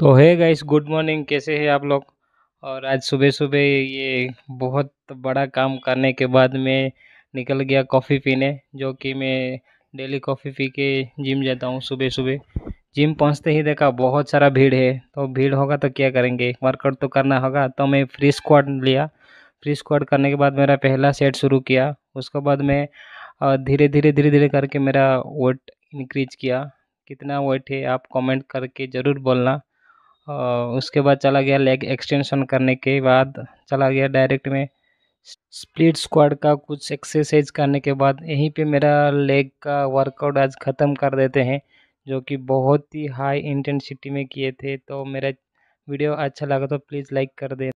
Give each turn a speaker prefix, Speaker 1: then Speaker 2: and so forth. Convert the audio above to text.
Speaker 1: तो है guys good morning कैसे हैं आप लोग और आज सुबह सुबह ये बहुत बड़ा काम करने के बाद मैं निकल गया कॉफ़ी पीने जो कि मैं डेली कॉफ़ी पी के जिम जाता हूँ सुबह सुबह जिम पहुँचते ही देखा बहुत सारा भीड़ है तो भीड़ होगा तो क्या करेंगे वर्कआउट तो करना होगा तो मैं फ्री स्क्वाड लिया फ्री स्क्वाड करने के बाद मेरा पहला सेट शुरू किया उसके बाद मैं धीरे धीरे धीरे धीरे करके मेरा वेट इंक्रीज किया कितना वेट है आप कमेंट करके ज़रूर बोलना उसके बाद चला गया लेग एक्सटेंशन करने के बाद चला गया डायरेक्ट में स्प्लिट स्क्वाड का कुछ एक्सरसाइज करने के बाद यहीं पे मेरा लेग का वर्कआउट आज ख़त्म कर देते हैं जो कि बहुत ही हाई इंटेंसिटी में किए थे तो मेरा वीडियो अच्छा लगा तो प्लीज़ लाइक कर दे